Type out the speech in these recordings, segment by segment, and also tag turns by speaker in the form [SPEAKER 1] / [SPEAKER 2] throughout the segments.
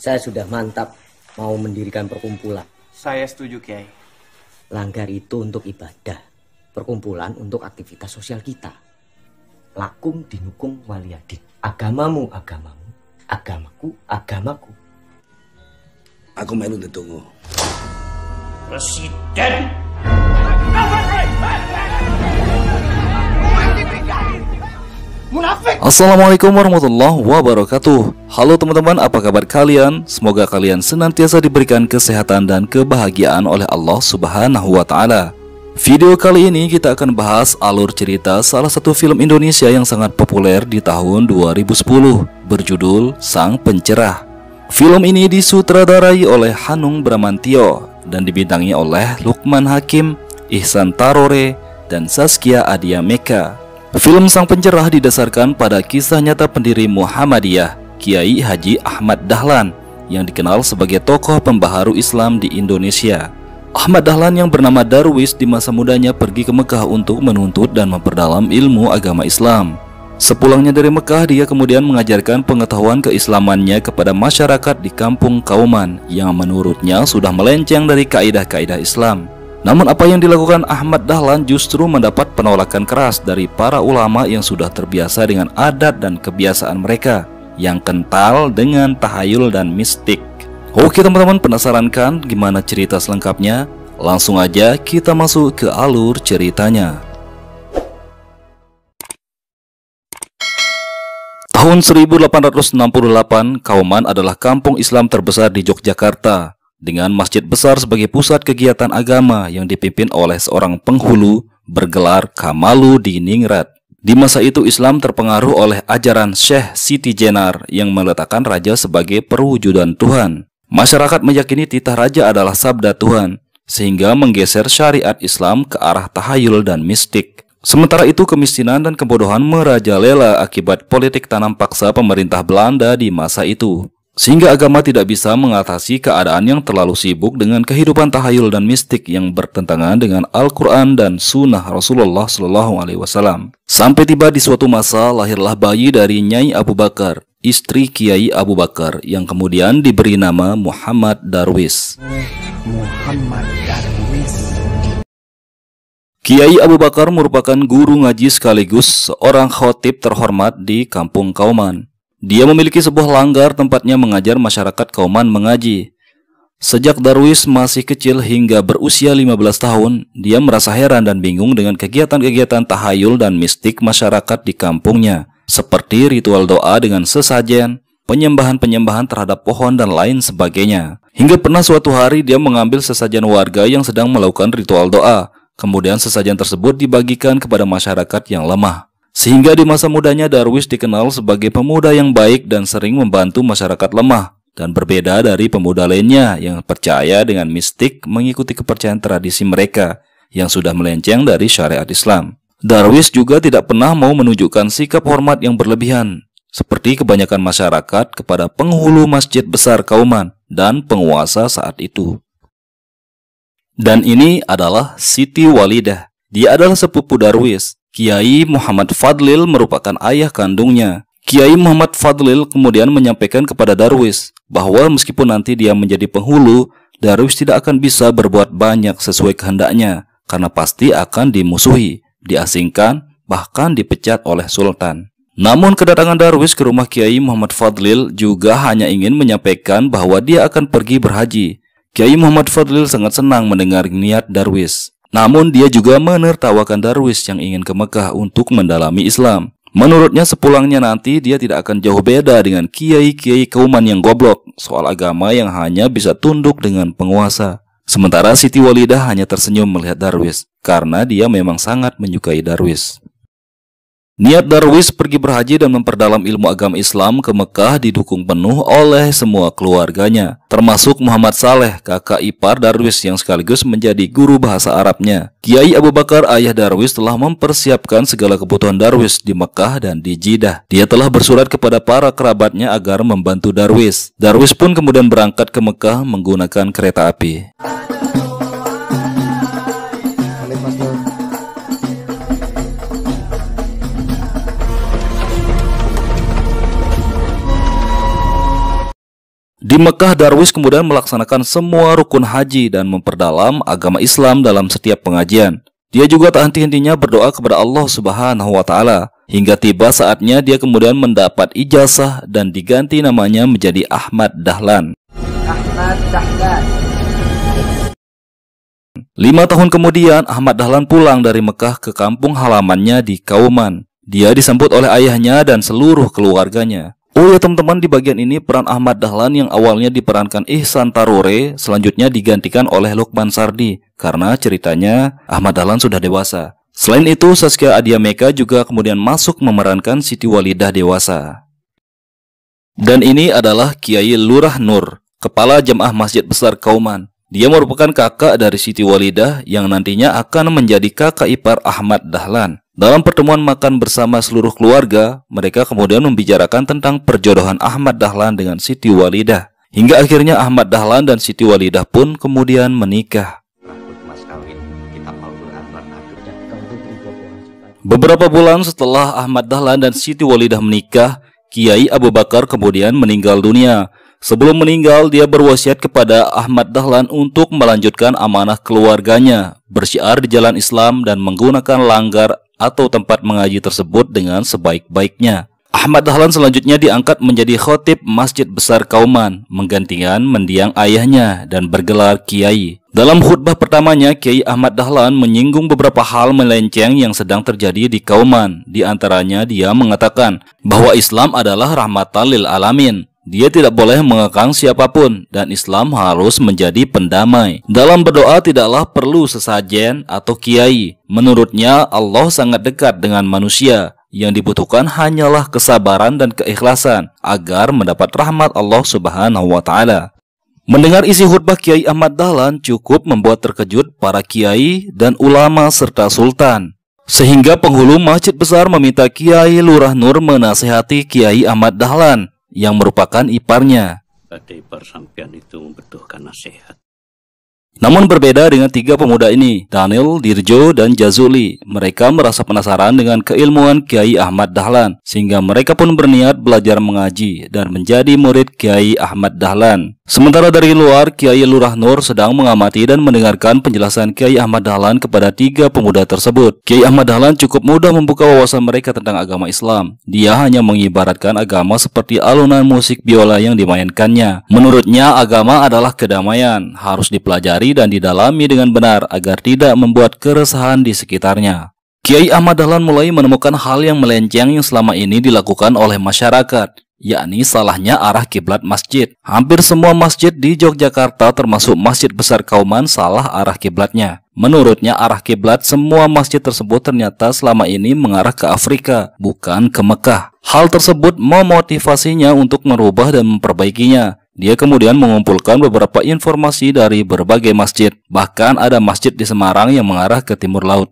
[SPEAKER 1] Saya sudah mantap mau mendirikan perkumpulan. Saya setuju, Kiai. Langgar itu untuk ibadah, perkumpulan untuk aktivitas sosial kita. Lakum dinukum waliyadin. Agamamu, agamamu. Agamaku, agamaku. Aku melu ditunggu. Presiden! Presiden! Assalamualaikum warahmatullahi wabarakatuh. Halo teman-teman, apa kabar kalian? Semoga kalian senantiasa diberikan kesehatan dan kebahagiaan oleh Allah Subhanahu wa taala. Video kali ini kita akan bahas alur cerita salah satu film Indonesia yang sangat populer di tahun 2010 berjudul Sang Pencerah. Film ini disutradarai oleh Hanung Bramantio dan dibintangi oleh Lukman Hakim, Ihsan Tarore, dan Saskia Adia Meka. Film Sang Pencerah didasarkan pada kisah nyata pendiri Muhammadiyah, Kiai Haji Ahmad Dahlan, yang dikenal sebagai tokoh pembaharu Islam di Indonesia. Ahmad Dahlan yang bernama Darwis di masa mudanya pergi ke Mekah untuk menuntut dan memperdalam ilmu agama Islam. Sepulangnya dari Mekah, dia kemudian mengajarkan pengetahuan keislamannya kepada masyarakat di kampung Kauman yang menurutnya sudah melenceng dari kaidah-kaidah Islam. Namun apa yang dilakukan Ahmad Dahlan justru mendapat penolakan keras dari para ulama yang sudah terbiasa dengan adat dan kebiasaan mereka yang kental dengan tahayul dan mistik. Oke teman-teman penasaran kan gimana cerita selengkapnya? Langsung aja kita masuk ke alur ceritanya. Tahun 1868, Kauman adalah kampung Islam terbesar di Yogyakarta dengan masjid besar sebagai pusat kegiatan agama yang dipimpin oleh seorang penghulu bergelar Ningrat. Di masa itu Islam terpengaruh oleh ajaran Syekh Siti Jenar yang meletakkan raja sebagai perwujudan Tuhan. Masyarakat meyakini titah raja adalah sabda Tuhan, sehingga menggeser syariat Islam ke arah tahayul dan mistik. Sementara itu kemiskinan dan kebodohan merajalela akibat politik tanam paksa pemerintah Belanda di masa itu. Sehingga agama tidak bisa mengatasi keadaan yang terlalu sibuk dengan kehidupan tahayul dan mistik yang bertentangan dengan Al-Quran dan Sunnah Rasulullah Shallallahu Alaihi Wasallam. Sampai tiba di suatu masa lahirlah bayi dari Nyai Abu Bakar, istri Kiai Abu Bakar, yang kemudian diberi nama Muhammad Darwis. Muhammad Darwis. Kiai Abu Bakar merupakan guru ngaji sekaligus seorang khotib terhormat di kampung Kauman. Dia memiliki sebuah langgar tempatnya mengajar masyarakat kauman mengaji. Sejak Darwis masih kecil hingga berusia 15 tahun, dia merasa heran dan bingung dengan kegiatan-kegiatan tahayul dan mistik masyarakat di kampungnya, seperti ritual doa dengan sesajen, penyembahan-penyembahan terhadap pohon dan lain sebagainya. Hingga pernah suatu hari dia mengambil sesajen warga yang sedang melakukan ritual doa, kemudian sesajen tersebut dibagikan kepada masyarakat yang lemah. Sehingga di masa mudanya Darwis dikenal sebagai pemuda yang baik dan sering membantu masyarakat lemah dan berbeda dari pemuda lainnya yang percaya dengan mistik mengikuti kepercayaan tradisi mereka yang sudah melenceng dari syariat Islam. Darwis juga tidak pernah mau menunjukkan sikap hormat yang berlebihan, seperti kebanyakan masyarakat kepada penghulu masjid besar Kauman dan penguasa saat itu. Dan ini adalah Siti Walidah. Dia adalah sepupu Darwis Kiai Muhammad Fadlil merupakan ayah kandungnya. Kiai Muhammad Fadlil kemudian menyampaikan kepada Darwis bahwa meskipun nanti dia menjadi penghulu, Darwis tidak akan bisa berbuat banyak sesuai kehendaknya karena pasti akan dimusuhi, diasingkan, bahkan dipecat oleh sultan. Namun kedatangan Darwis ke rumah Kiai Muhammad Fadlil juga hanya ingin menyampaikan bahwa dia akan pergi berhaji. Kiai Muhammad Fadlil sangat senang mendengar niat Darwis. Namun dia juga menertawakan Darwis yang ingin ke Mekah untuk mendalami Islam. Menurutnya sepulangnya nanti dia tidak akan jauh beda dengan kiai-kiai kauman yang goblok soal agama yang hanya bisa tunduk dengan penguasa. Sementara Siti Walidah hanya tersenyum melihat Darwis karena dia memang sangat menyukai Darwis. Niat Darwis pergi berhaji dan memperdalam ilmu agama Islam ke Mekah didukung penuh oleh semua keluarganya, termasuk Muhammad Saleh, kakak ipar Darwis yang sekaligus menjadi guru bahasa Arabnya. Kiai Abu Bakar ayah Darwis telah mempersiapkan segala kebutuhan Darwis di Mekah dan di Jidah. Dia telah bersurat kepada para kerabatnya agar membantu Darwis. Darwis pun kemudian berangkat ke Mekah menggunakan kereta api. Di Mekah, Darwis kemudian melaksanakan semua rukun haji dan memperdalam agama Islam dalam setiap pengajian. Dia juga tak henti-hentinya berdoa kepada Allah Subhanahu wa taala hingga tiba saatnya dia kemudian mendapat ijazah dan diganti namanya menjadi Ahmad Dahlan. Ahmad Dahlan. Lima tahun kemudian, Ahmad Dahlan pulang dari Mekah ke kampung halamannya di Kauman. Dia disambut oleh ayahnya dan seluruh keluarganya. Oh ya teman-teman di bagian ini peran Ahmad Dahlan yang awalnya diperankan Ihsan Tarore selanjutnya digantikan oleh Lukman Sardi karena ceritanya Ahmad Dahlan sudah dewasa. Selain itu Saskia Adiameka juga kemudian masuk memerankan Siti Walidah dewasa. Dan ini adalah Kiai Lurah Nur, Kepala Jemaah Masjid Besar Kauman. Dia merupakan kakak dari Siti Walidah yang nantinya akan menjadi kakak ipar Ahmad Dahlan. Dalam pertemuan makan bersama seluruh keluarga, mereka kemudian membicarakan tentang perjodohan Ahmad Dahlan dengan Siti Walidah. Hingga akhirnya Ahmad Dahlan dan Siti Walidah pun kemudian menikah. Beberapa bulan setelah Ahmad Dahlan dan Siti Walidah menikah, Kiai Abu Bakar kemudian meninggal dunia. Sebelum meninggal, dia berwasiat kepada Ahmad Dahlan untuk melanjutkan amanah keluarganya, bersiar di jalan Islam dan menggunakan langgar atau tempat mengaji tersebut dengan sebaik-baiknya. Ahmad Dahlan selanjutnya diangkat menjadi khotib Masjid Besar Kauman, menggantikan mendiang ayahnya dan bergelar kiai. Dalam khutbah pertamanya, Kiai Ahmad Dahlan menyinggung beberapa hal melenceng yang sedang terjadi di Kauman. Di antaranya dia mengatakan bahwa Islam adalah rahmatan lil alamin dia tidak boleh mengekang siapapun dan Islam harus menjadi pendamai. Dalam berdoa tidaklah perlu sesajen atau kiai. Menurutnya Allah sangat dekat dengan manusia. Yang dibutuhkan hanyalah kesabaran dan keikhlasan agar mendapat rahmat Allah Subhanahu wa taala. Mendengar isi khutbah Kiai Ahmad Dahlan cukup membuat terkejut para kiai dan ulama serta sultan. Sehingga penghulu masjid besar meminta Kiai Lurah Nur menasehati Kiai Ahmad Dahlan yang merupakan iparnya. Pada ipar sampian itu membutuhkan nasihat. Namun berbeda dengan tiga pemuda ini, Daniel, Dirjo, dan Jazuli. Mereka merasa penasaran dengan keilmuan Kiai Ahmad Dahlan, sehingga mereka pun berniat belajar mengaji dan menjadi murid Kiai Ahmad Dahlan. Sementara dari luar, Kiai Lurah Nur sedang mengamati dan mendengarkan penjelasan Kiai Ahmad Dahlan kepada tiga pemuda tersebut. Kiai Ahmad Dahlan cukup mudah membuka wawasan mereka tentang agama Islam. Dia hanya mengibaratkan agama seperti alunan musik biola yang dimainkannya. Menurutnya, agama adalah kedamaian, harus dipelajari dan didalami dengan benar agar tidak membuat keresahan di sekitarnya. Kiai Ahmad Dahlan mulai menemukan hal yang melenceng yang selama ini dilakukan oleh masyarakat yakni salahnya arah kiblat masjid. Hampir semua masjid di Yogyakarta termasuk Masjid Besar Kauman salah arah kiblatnya. Menurutnya arah kiblat semua masjid tersebut ternyata selama ini mengarah ke Afrika, bukan ke Mekah. Hal tersebut memotivasinya untuk merubah dan memperbaikinya. Dia kemudian mengumpulkan beberapa informasi dari berbagai masjid. Bahkan ada masjid di Semarang yang mengarah ke timur laut.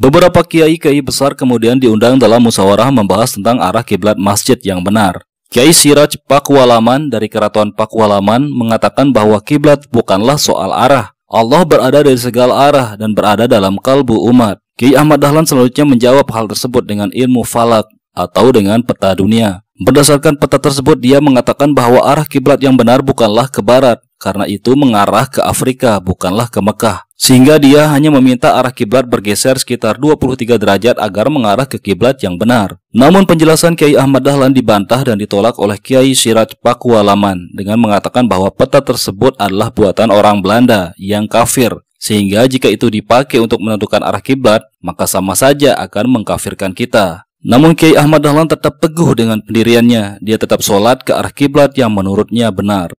[SPEAKER 1] Beberapa kiai-kiai besar kemudian diundang dalam musyawarah membahas tentang arah kiblat masjid yang benar. Kiai Siraj Pakualaman dari Keraton Pakualaman mengatakan bahwa kiblat bukanlah soal arah. Allah berada dari segala arah dan berada dalam kalbu umat. Kiai Ahmad Dahlan selanjutnya menjawab hal tersebut dengan ilmu falak atau dengan peta dunia. Berdasarkan peta tersebut, dia mengatakan bahwa arah kiblat yang benar bukanlah ke barat, karena itu mengarah ke Afrika, bukanlah ke Mekah. Sehingga dia hanya meminta arah kiblat bergeser sekitar 23 derajat agar mengarah ke kiblat yang benar. Namun penjelasan Kiai Ahmad Dahlan dibantah dan ditolak oleh Kiai Siraj Pakualaman dengan mengatakan bahwa peta tersebut adalah buatan orang Belanda yang kafir sehingga jika itu dipakai untuk menentukan arah kiblat, maka sama saja akan mengkafirkan kita. Namun Kiai Ahmad Dahlan tetap teguh dengan pendiriannya, dia tetap sholat ke arah kiblat yang menurutnya benar.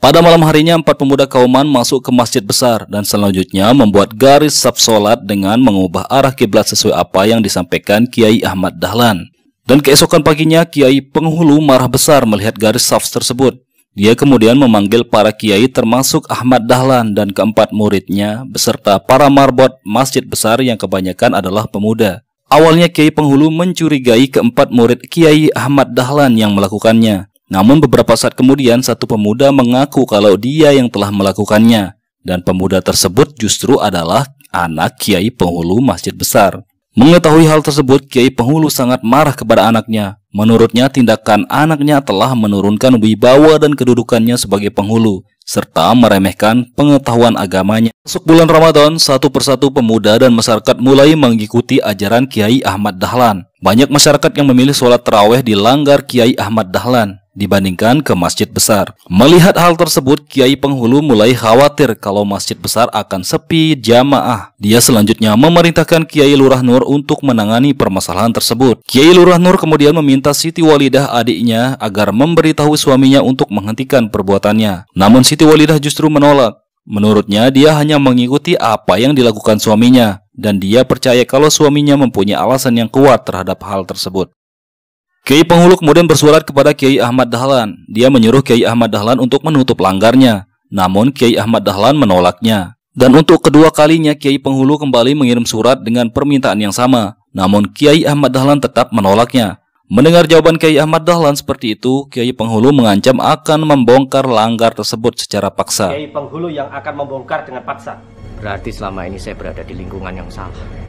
[SPEAKER 1] Pada malam harinya, empat pemuda kauman masuk ke masjid besar dan selanjutnya membuat garis sab sholat dengan mengubah arah kiblat sesuai apa yang disampaikan Kiai Ahmad Dahlan. Dan keesokan paginya, Kiai Penghulu marah besar melihat garis saf tersebut. Dia kemudian memanggil para kiai termasuk Ahmad Dahlan dan keempat muridnya beserta para marbot masjid besar yang kebanyakan adalah pemuda. Awalnya Kiai Penghulu mencurigai keempat murid Kiai Ahmad Dahlan yang melakukannya. Namun beberapa saat kemudian satu pemuda mengaku kalau dia yang telah melakukannya dan pemuda tersebut justru adalah anak Kiai Penghulu Masjid Besar. Mengetahui hal tersebut, Kiai Penghulu sangat marah kepada anaknya. Menurutnya, tindakan anaknya telah menurunkan wibawa dan kedudukannya sebagai penghulu, serta meremehkan pengetahuan agamanya. Masuk bulan Ramadan, satu persatu pemuda dan masyarakat mulai mengikuti ajaran Kiai Ahmad Dahlan. Banyak masyarakat yang memilih sholat terawih di langgar Kiai Ahmad Dahlan dibandingkan ke masjid besar. Melihat hal tersebut, Kiai Penghulu mulai khawatir kalau masjid besar akan sepi jamaah. Dia selanjutnya memerintahkan Kiai Lurah Nur untuk menangani permasalahan tersebut. Kiai Lurah Nur kemudian meminta Siti Walidah adiknya agar memberitahu suaminya untuk menghentikan perbuatannya. Namun Siti Walidah justru menolak. Menurutnya, dia hanya mengikuti apa yang dilakukan suaminya, dan dia percaya kalau suaminya mempunyai alasan yang kuat terhadap hal tersebut. Kiai Penghulu kemudian bersurat kepada Kiai Ahmad Dahlan. Dia menyuruh Kiai Ahmad Dahlan untuk menutup langgarnya. Namun Kiai Ahmad Dahlan menolaknya. Dan untuk kedua kalinya Kiai Penghulu kembali mengirim surat dengan permintaan yang sama. Namun Kiai Ahmad Dahlan tetap menolaknya. Mendengar jawaban Kiai Ahmad Dahlan seperti itu, Kiai Penghulu mengancam akan membongkar langgar tersebut secara paksa. Kiai Penghulu yang akan membongkar dengan paksa. Berarti selama ini saya berada di lingkungan yang salah.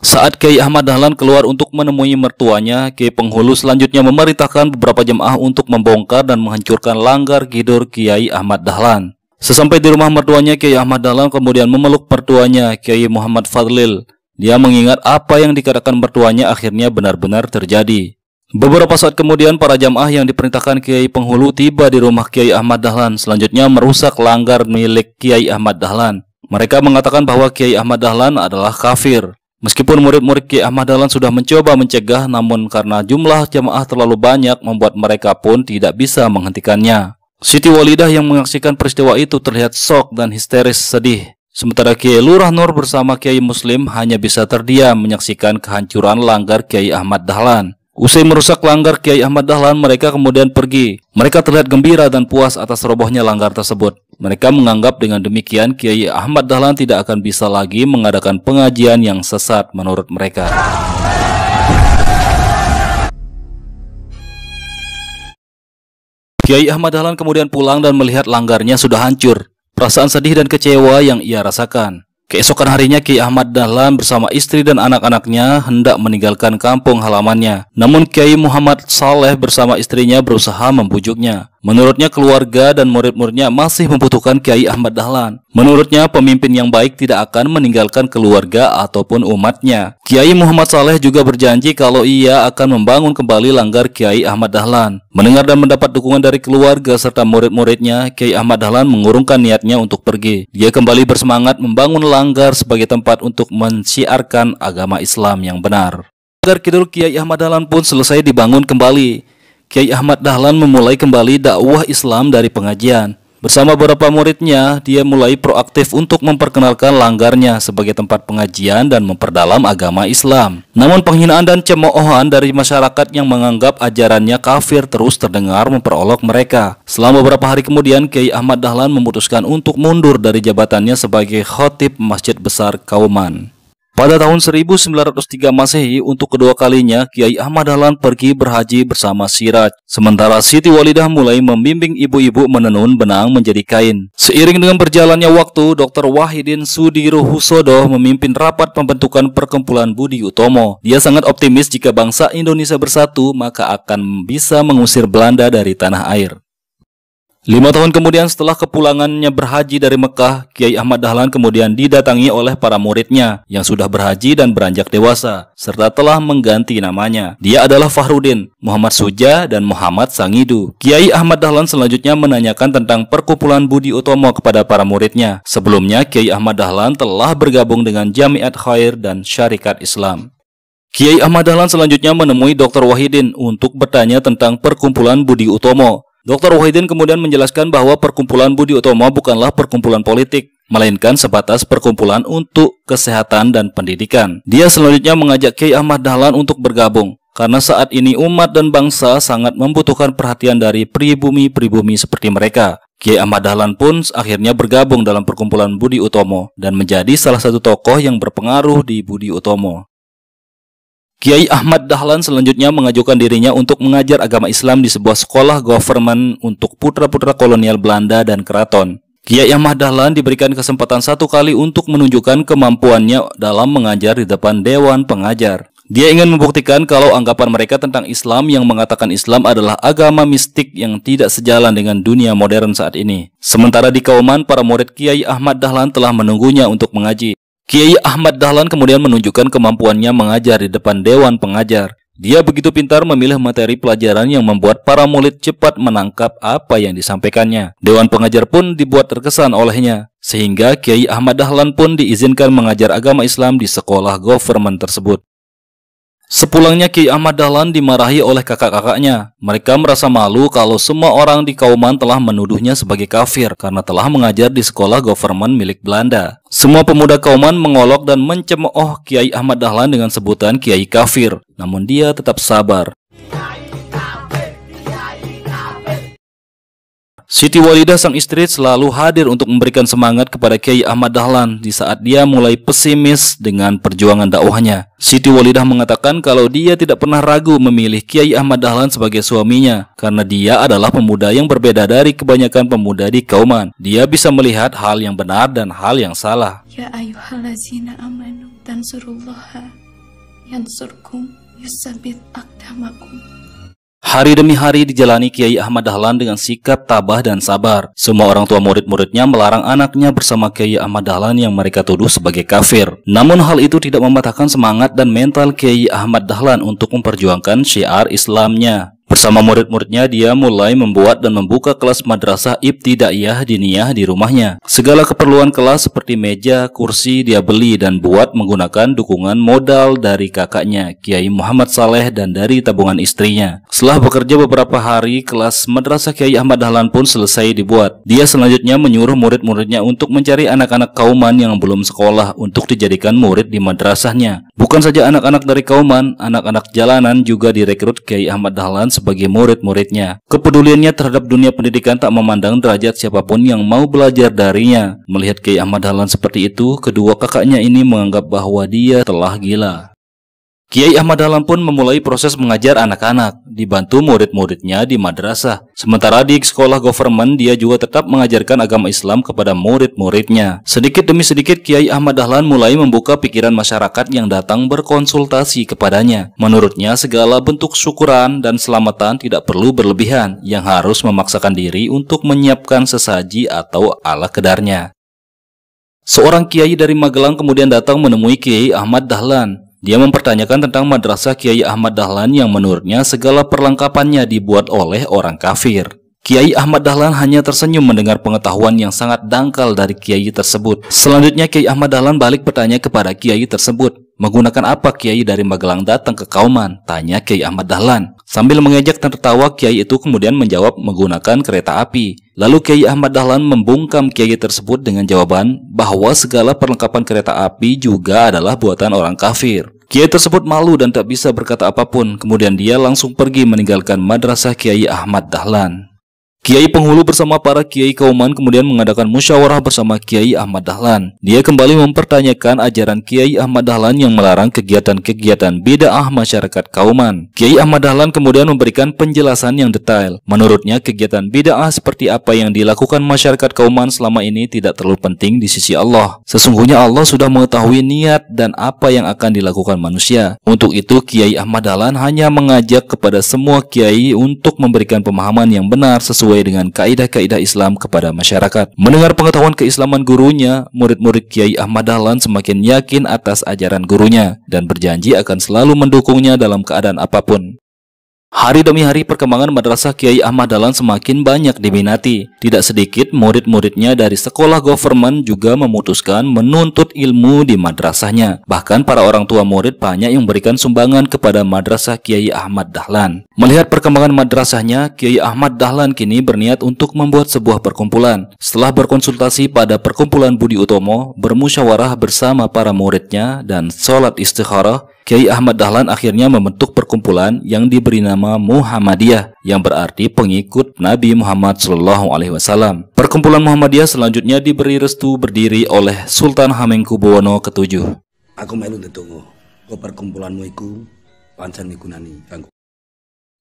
[SPEAKER 1] Saat Kiai Ahmad Dahlan keluar untuk menemui mertuanya, Kiai Penghulu selanjutnya memerintahkan beberapa jemaah untuk membongkar dan menghancurkan langgar gidor Kiai Ahmad Dahlan. Sesampai di rumah mertuanya, Kiai Ahmad Dahlan kemudian memeluk mertuanya, Kiai Muhammad Fadlil. Dia mengingat apa yang dikatakan mertuanya akhirnya benar-benar terjadi. Beberapa saat kemudian para jamaah yang diperintahkan Kiai Penghulu tiba di rumah Kiai Ahmad Dahlan, selanjutnya merusak langgar milik Kiai Ahmad Dahlan. Mereka mengatakan bahwa Kiai Ahmad Dahlan adalah kafir. Meskipun murid-murid Ki Ahmad Dahlan sudah mencoba mencegah, namun karena jumlah jamaah terlalu banyak membuat mereka pun tidak bisa menghentikannya. Siti Walidah yang menyaksikan peristiwa itu terlihat sok dan histeris sedih. Sementara Kiai Lurah Nur bersama Kiai Muslim hanya bisa terdiam menyaksikan kehancuran langgar Kiai Ahmad Dahlan. Usai merusak langgar Kiai Ahmad Dahlan, mereka kemudian pergi. Mereka terlihat gembira dan puas atas robohnya langgar tersebut. Mereka menganggap dengan demikian Kiai Ahmad Dahlan tidak akan bisa lagi mengadakan pengajian yang sesat menurut mereka. Kiai Ahmad Dahlan kemudian pulang dan melihat langgarnya sudah hancur. Perasaan sedih dan kecewa yang ia rasakan. Keesokan harinya Kiai Ahmad Dahlan bersama istri dan anak-anaknya hendak meninggalkan kampung halamannya. Namun Kiai Muhammad Saleh bersama istrinya berusaha membujuknya. Menurutnya keluarga dan murid-muridnya masih membutuhkan Kiai Ahmad Dahlan. Menurutnya pemimpin yang baik tidak akan meninggalkan keluarga ataupun umatnya. Kiai Muhammad Saleh juga berjanji kalau ia akan membangun kembali langgar Kiai Ahmad Dahlan. Mendengar dan mendapat dukungan dari keluarga serta murid-muridnya, Kiai Ahmad Dahlan mengurungkan niatnya untuk pergi. Dia kembali bersemangat membangun langgar sebagai tempat untuk mensiarkan agama Islam yang benar. Agar Kidul Kiai Ahmad Dahlan pun selesai dibangun kembali. Kiai Ahmad Dahlan memulai kembali dakwah Islam dari pengajian. Bersama beberapa muridnya, dia mulai proaktif untuk memperkenalkan langgarnya sebagai tempat pengajian dan memperdalam agama Islam. Namun penghinaan dan cemoohan dari masyarakat yang menganggap ajarannya kafir terus terdengar memperolok mereka. Selama beberapa hari kemudian, Kiai Ahmad Dahlan memutuskan untuk mundur dari jabatannya sebagai khotib Masjid Besar Kauman. Pada tahun 1903 Masehi, untuk kedua kalinya, Kiai Ahmad Dahlan pergi berhaji bersama Siraj. Sementara Siti Walidah mulai membimbing ibu-ibu menenun benang menjadi kain. Seiring dengan berjalannya waktu, Dr. Wahidin Sudiro memimpin rapat pembentukan perkumpulan Budi Utomo. Dia sangat optimis jika bangsa Indonesia bersatu, maka akan bisa mengusir Belanda dari tanah air. Lima tahun kemudian setelah kepulangannya berhaji dari Mekah, Kiai Ahmad Dahlan kemudian didatangi oleh para muridnya yang sudah berhaji dan beranjak dewasa, serta telah mengganti namanya. Dia adalah Fahrudin, Muhammad Suja, dan Muhammad Sangidu. Kiai Ahmad Dahlan selanjutnya menanyakan tentang perkumpulan Budi Utomo kepada para muridnya. Sebelumnya, Kiai Ahmad Dahlan telah bergabung dengan Jamiat Khair dan Syarikat Islam. Kiai Ahmad Dahlan selanjutnya menemui Dr. Wahidin untuk bertanya tentang perkumpulan Budi Utomo. Dr. Wahidin kemudian menjelaskan bahwa perkumpulan Budi Utomo bukanlah perkumpulan politik, melainkan sebatas perkumpulan untuk kesehatan dan pendidikan. Dia selanjutnya mengajak Kiai Ahmad Dahlan untuk bergabung, karena saat ini umat dan bangsa sangat membutuhkan perhatian dari pribumi-pribumi seperti mereka. Kiai Ahmad Dahlan pun akhirnya bergabung dalam perkumpulan Budi Utomo dan menjadi salah satu tokoh yang berpengaruh di Budi Utomo. Kiai Ahmad Dahlan selanjutnya mengajukan dirinya untuk mengajar agama Islam di sebuah sekolah government untuk putra-putra kolonial Belanda dan keraton. Kiai Ahmad Dahlan diberikan kesempatan satu kali untuk menunjukkan kemampuannya dalam mengajar di depan dewan pengajar. Dia ingin membuktikan kalau anggapan mereka tentang Islam yang mengatakan Islam adalah agama mistik yang tidak sejalan dengan dunia modern saat ini. Sementara di Kauman, para murid Kiai Ahmad Dahlan telah menunggunya untuk mengaji. Kiai Ahmad Dahlan kemudian menunjukkan kemampuannya mengajar di depan dewan pengajar. Dia begitu pintar memilih materi pelajaran yang membuat para murid cepat menangkap apa yang disampaikannya. Dewan pengajar pun dibuat terkesan olehnya, sehingga Kiai Ahmad Dahlan pun diizinkan mengajar agama Islam di sekolah government tersebut. Sepulangnya Ki Ahmad Dahlan dimarahi oleh kakak-kakaknya. Mereka merasa malu kalau semua orang di Kauman telah menuduhnya sebagai kafir karena telah mengajar di sekolah government milik Belanda. Semua pemuda Kauman mengolok dan mencemooh Kiai Ahmad Dahlan dengan sebutan Kiai kafir, namun dia tetap sabar. Siti Walidah sang istri selalu hadir untuk memberikan semangat kepada Kiai Ahmad Dahlan di saat dia mulai pesimis dengan perjuangan dakwahnya. Siti Walidah mengatakan kalau dia tidak pernah ragu memilih Kiai Ahmad Dahlan sebagai suaminya karena dia adalah pemuda yang berbeda dari kebanyakan pemuda di Kauman. Dia bisa melihat hal yang benar dan hal yang salah. Ya ayuhalazina amanu tansurullaha yansurkum yusabit akdamakum. Hari demi hari dijalani Kiai Ahmad Dahlan dengan sikap tabah dan sabar. Semua orang tua murid-muridnya melarang anaknya bersama Kiai Ahmad Dahlan yang mereka tuduh sebagai kafir. Namun hal itu tidak mematahkan semangat dan mental Kiai Ahmad Dahlan untuk memperjuangkan syiar Islamnya. Bersama murid-muridnya, dia mulai membuat dan membuka kelas madrasah ibtidaiyah diniyah di rumahnya. Segala keperluan kelas seperti meja, kursi dia beli dan buat menggunakan dukungan modal dari kakaknya, Kiai Muhammad Saleh dan dari tabungan istrinya. Setelah bekerja beberapa hari, kelas madrasah Kiai Ahmad Dahlan pun selesai dibuat. Dia selanjutnya menyuruh murid-muridnya untuk mencari anak-anak kauman yang belum sekolah untuk dijadikan murid di madrasahnya. Bukan saja anak-anak dari kauman, anak-anak jalanan juga direkrut Kiai Ahmad Dahlan sebagai murid-muridnya. Kepeduliannya terhadap dunia pendidikan tak memandang derajat siapapun yang mau belajar darinya. Melihat Kiai Ahmad Dahlan seperti itu, kedua kakaknya ini menganggap bahwa dia telah gila. Kiai Ahmad Dahlan pun memulai proses mengajar anak-anak, dibantu murid-muridnya di madrasah. Sementara di sekolah government, dia juga tetap mengajarkan agama Islam kepada murid-muridnya. Sedikit demi sedikit, Kiai Ahmad Dahlan mulai membuka pikiran masyarakat yang datang berkonsultasi kepadanya. Menurutnya, segala bentuk syukuran dan selamatan tidak perlu berlebihan, yang harus memaksakan diri untuk menyiapkan sesaji atau ala kedarnya. Seorang kiai dari Magelang kemudian datang menemui Kiai Ahmad Dahlan. Dia mempertanyakan tentang madrasah Kiai Ahmad Dahlan yang menurutnya segala perlengkapannya dibuat oleh orang kafir. Kiai Ahmad Dahlan hanya tersenyum mendengar pengetahuan yang sangat dangkal dari Kiai tersebut. Selanjutnya Kiai Ahmad Dahlan balik bertanya kepada Kiai tersebut, menggunakan apa Kiai dari Magelang datang ke Kauman? Tanya Kiai Ahmad Dahlan. Sambil mengejek dan tertawa, Kiai itu kemudian menjawab menggunakan kereta api. Lalu Kiai Ahmad Dahlan membungkam Kiai tersebut dengan jawaban bahwa segala perlengkapan kereta api juga adalah buatan orang kafir. Kiai tersebut malu dan tak bisa berkata apapun. Kemudian dia langsung pergi meninggalkan madrasah Kiai Ahmad Dahlan. Kiai Penghulu bersama para Kiai Kauman kemudian mengadakan musyawarah bersama Kiai Ahmad Dahlan. Dia kembali mempertanyakan ajaran Kiai Ahmad Dahlan yang melarang kegiatan-kegiatan bid'ah masyarakat Kauman. Kiai Ahmad Dahlan kemudian memberikan penjelasan yang detail. Menurutnya kegiatan bid'ah seperti apa yang dilakukan masyarakat Kauman selama ini tidak terlalu penting di sisi Allah. Sesungguhnya Allah sudah mengetahui niat dan apa yang akan dilakukan manusia. Untuk itu Kiai Ahmad Dahlan hanya mengajak kepada semua kiai untuk memberikan pemahaman yang benar sesuai sesuai dengan kaidah-kaidah Islam kepada masyarakat. Mendengar pengetahuan keislaman gurunya, murid-murid Kiai Ahmad Dahlan semakin yakin atas ajaran gurunya dan berjanji akan selalu mendukungnya dalam keadaan apapun. Hari demi hari perkembangan Madrasah Kiai Ahmad Dahlan semakin banyak diminati. Tidak sedikit murid-muridnya dari sekolah government juga memutuskan menuntut ilmu di madrasahnya. Bahkan para orang tua murid banyak yang memberikan sumbangan kepada Madrasah Kiai Ahmad Dahlan. Melihat perkembangan madrasahnya, Kiai Ahmad Dahlan kini berniat untuk membuat sebuah perkumpulan. Setelah berkonsultasi pada perkumpulan Budi Utomo, bermusyawarah bersama para muridnya dan sholat istikharah, Kiai Ahmad Dahlan akhirnya membentuk perkumpulan yang diberi nama Muhammadiyah yang berarti pengikut Nabi Muhammad Shallallahu Alaihi Wasallam. Perkumpulan Muhammadiyah selanjutnya diberi restu berdiri oleh Sultan Hamengkubuwono VII. Aku melu ditunggu ke perkumpulanmu iku pancen migunani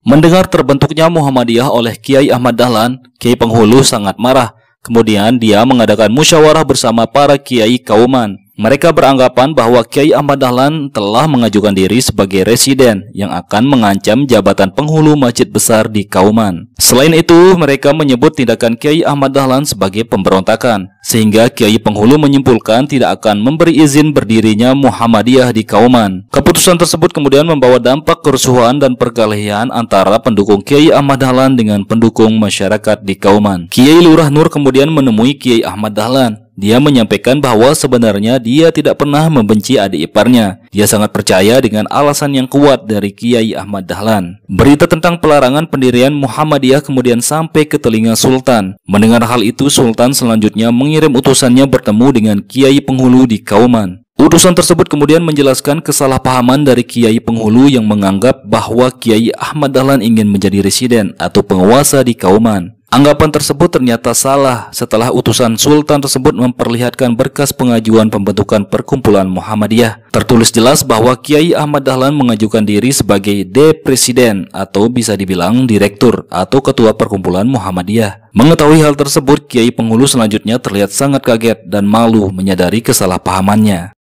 [SPEAKER 1] Mendengar terbentuknya Muhammadiyah oleh Kiai Ahmad Dahlan, Kiai Penghulu sangat marah. Kemudian dia mengadakan musyawarah bersama para kiai kauman. Mereka beranggapan bahwa Kiai Ahmad Dahlan telah mengajukan diri sebagai residen yang akan mengancam jabatan penghulu masjid besar di Kauman. Selain itu, mereka menyebut tindakan Kiai Ahmad Dahlan sebagai pemberontakan, sehingga Kiai penghulu menyimpulkan tidak akan memberi izin berdirinya Muhammadiyah di Kauman. Keputusan tersebut kemudian membawa dampak kerusuhan dan perkelahian antara pendukung Kiai Ahmad Dahlan dengan pendukung masyarakat di Kauman. Kiai Lurah Nur kemudian menemui Kiai Ahmad Dahlan dia menyampaikan bahwa sebenarnya dia tidak pernah membenci adik iparnya. Dia sangat percaya dengan alasan yang kuat dari Kiai Ahmad Dahlan. Berita tentang pelarangan pendirian Muhammadiyah kemudian sampai ke telinga Sultan. Mendengar hal itu, Sultan selanjutnya mengirim utusannya bertemu dengan Kiai penghulu di Kauman. Utusan tersebut kemudian menjelaskan kesalahpahaman dari Kiai Penghulu yang menganggap bahwa Kiai Ahmad Dahlan ingin menjadi residen atau penguasa di Kauman. Anggapan tersebut ternyata salah setelah utusan sultan tersebut memperlihatkan berkas pengajuan pembentukan perkumpulan Muhammadiyah. Tertulis jelas bahwa Kiai Ahmad Dahlan mengajukan diri sebagai depresiden atau bisa dibilang direktur atau ketua perkumpulan Muhammadiyah. Mengetahui hal tersebut, Kiai Penghulu selanjutnya terlihat sangat kaget dan malu menyadari kesalahpahamannya.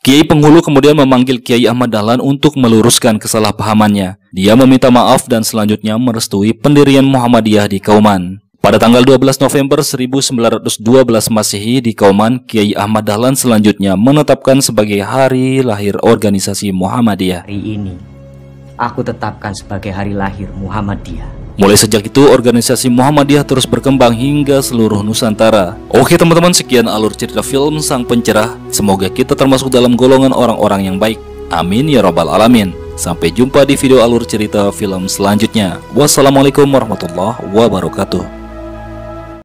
[SPEAKER 1] Kiai Penghulu kemudian memanggil Kiai Ahmad Dahlan untuk meluruskan kesalahpahamannya. Dia meminta maaf dan selanjutnya merestui pendirian Muhammadiyah di Kauman. Pada tanggal 12 November 1912 Masehi di Kauman, Kiai Ahmad Dahlan selanjutnya menetapkan sebagai hari lahir organisasi Muhammadiyah. Hari ini aku tetapkan sebagai hari lahir Muhammadiyah. Mulai sejak itu, organisasi Muhammadiyah terus berkembang hingga seluruh Nusantara. Oke teman-teman, sekian alur cerita film Sang Pencerah. Semoga kita termasuk dalam golongan orang-orang yang baik. Amin ya robbal alamin. Sampai jumpa di video alur cerita film selanjutnya. Wassalamualaikum warahmatullahi wabarakatuh.